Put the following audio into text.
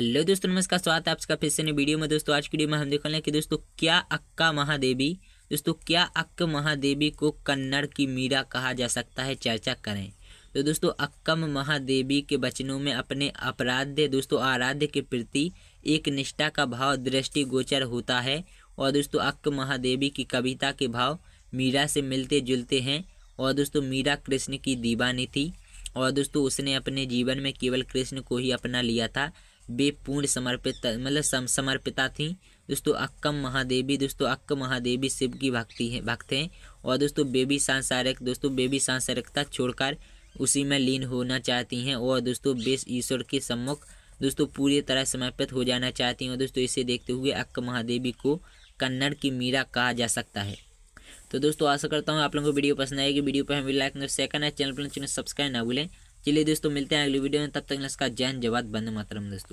hello दोस्तों नमस्कार स्वागत है आपका फिर से नई वीडियो में दोस्तों आज की वीडियो में हम देखने कि दोस्तों क्या अक्का महादेवी दोस्तों क्या अक्का महादेवी को कन्नड़ की मीरा कहा जा सकता है चर्चा करें तो दोस्तों अक्कम महादेवी के वचनों में अपने अपराध्य दोस्तों आराध्य के प्रति एक निष्ठा का भाव दृष्टि गोचर होता है और दोस्तों अक्क महादेवी की कविता के भाव मीरा से मिलते जुलते हैं और दोस्तों मीरा कृष्ण की दीवानी थी और दोस्तों उसने अपने जीवन में केवल कृष्ण को ही अपना लिया था वे पूर्ण समर्पित मतलब सम, समर्पिता थी दोस्तों अक्कम महादेवी दोस्तों अक्कम महादेवी शिव की भक्ति है भक्त हैं और दोस्तों बेबी सांसारिक दोस्तों बेबी सांसारिकता छोड़कर उसी में लीन होना चाहती हैं और दोस्तों बेस ईश्वर के सम्मुख दोस्तों पूरी तरह समर्पित हो जाना चाहती हैं दोस्तों इसे देखते हुए अक्क महादेवी को कन्नड़ की मीरा कहा जा सकता है तो दोस्तों आशा करता हूँ आप लोगों को वीडियो पसंद आएगी वीडियो पर हमें लाइक सेकंड है चैनल पर चैनल सब्सक्राइब ना भूलें चलिए दोस्तों मिलते हैं अगली वीडियो में तब तक नमस्कार जैन जवाब बंद मातरम दोस्तों